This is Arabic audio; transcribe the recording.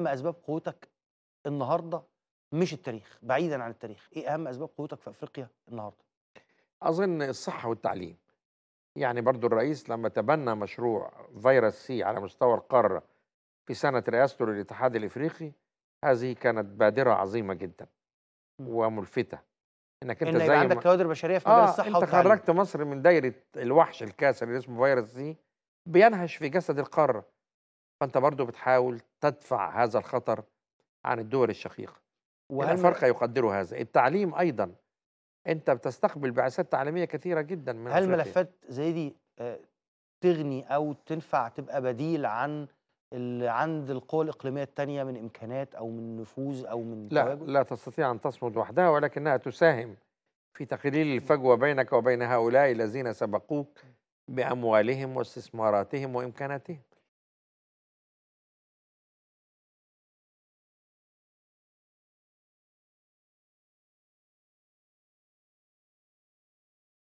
اهم اسباب قوتك النهارده مش التاريخ بعيدا عن التاريخ ايه اهم اسباب قوتك في افريقيا النهارده اظن الصحه والتعليم يعني برضو الرئيس لما تبنى مشروع فيروس سي على مستوى القاره في سنه رئاسته للاتحاد الافريقي هذه كانت بادره عظيمه جدا وملفته انك انت إن زي عندك كوادر بشريه في مجال آه الصحه انت خرجت مصر من دايره الوحش الكاسر اللي اسمه فيروس سي بينهش في جسد القاره فانت برضو بتحاول تدفع هذا الخطر عن الدول الشقيقة وهل الفرق يقدر هذا التعليم أيضا أنت بتستقبل بعثات تعليمية كثيرة جدا من هل ملفات زي دي آه، تغني أو تنفع تبقى بديل عن اللي عند القوى الإقليمية الثانية من إمكانات أو من نفوذ أو من لا تواجد؟ لا تستطيع أن تصمد وحدها ولكنها تساهم في تقليل الفجوة بينك وبين هؤلاء الذين سبقوك بأموالهم واستثماراتهم وإمكاناتهم